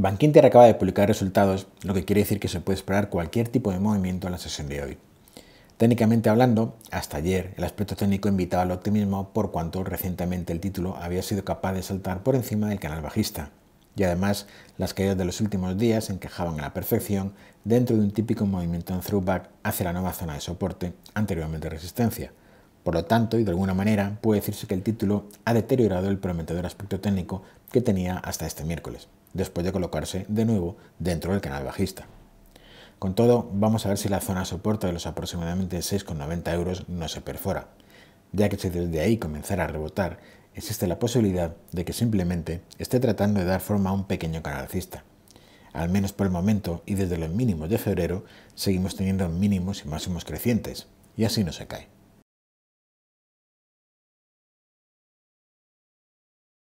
Bankinter acaba de publicar resultados, lo que quiere decir que se puede esperar cualquier tipo de movimiento en la sesión de hoy. Técnicamente hablando, hasta ayer el aspecto técnico invitaba al optimismo por cuanto recientemente el título había sido capaz de saltar por encima del canal bajista. Y además, las caídas de los últimos días encajaban a la perfección dentro de un típico movimiento en throwback hacia la nueva zona de soporte, anteriormente resistencia. Por lo tanto, y de alguna manera, puede decirse que el título ha deteriorado el prometedor aspecto técnico que tenía hasta este miércoles después de colocarse de nuevo dentro del canal bajista. Con todo, vamos a ver si la zona soporta de los aproximadamente 6,90 euros no se perfora, ya que si desde ahí comenzara a rebotar, existe la posibilidad de que simplemente esté tratando de dar forma a un pequeño canal alcista. Al menos por el momento y desde los mínimos de febrero, seguimos teniendo mínimos y máximos crecientes, y así no se cae.